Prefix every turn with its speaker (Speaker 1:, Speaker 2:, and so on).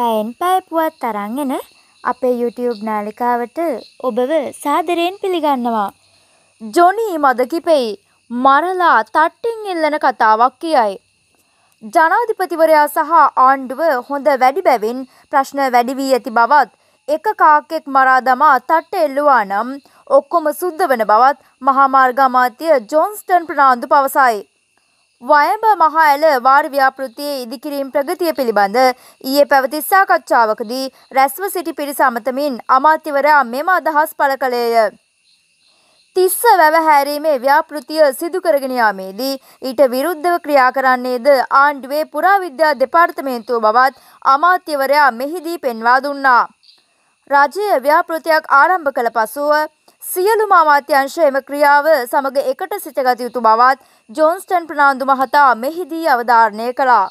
Speaker 1: පැයෙන් පැය පුවත් තරං එන අපේ YouTube නාලිකාවට ඔබව සාදරයෙන්
Speaker 2: පිළිගන්නවා. ජොනී මද කිපෙයි මරලා තට්ටින් ඉල්ලන කතාවක් කියයි. ජනාධිපතිවරයා සහ ආණ්ඩුව හොඳ වැඩි බැවින් ප්‍රශ්න වැඩි වී ඇති බවත් එක කාක්කෙක් මරා දමා තට්ට එල්ලුවා නම් ඔක්කොම සුද්ධ වන බවත් මහාමාර්ගාමාත්‍යය ජොන්ස්ටන් ප්‍රනාාන්දු පවසයි. වයඹ මහ ඇල වාර් ව්‍යාපෘතියේ ඉදිකිරීම් ප්‍රගතිය පිළිබඳ ඊයේ පැවති සාකච්ඡාවකදී රැස්ව සිටි පිරිස අමතමින් අමාත්‍යවරයා මෙම අදහස් පළ කළේය. තිස්ස වැව හැරීමේ ව්‍යාපෘතිය සිදු කරගෙන යාමේදී ඊට විරුද්ධව ක්‍රියා කරන්නේද ආණ්ඩුවේ පුරාවිද්‍යා දෙපාර්තමේන්තුව බවත් අමාත්‍යවරයා මෙහිදී පෙන්වා දුන්නා. රජය ව්‍යාපෘතියක් ආරම්භ කළ පසුව සියලුම අමාත්‍යංශ එම ක්‍රියාව සමඟ එකට සිටගත යුතු බවත් ජෝන්ස්ටන් ප්‍රනාන්දු මහතා මෙහිදී අවධාරණය කළා.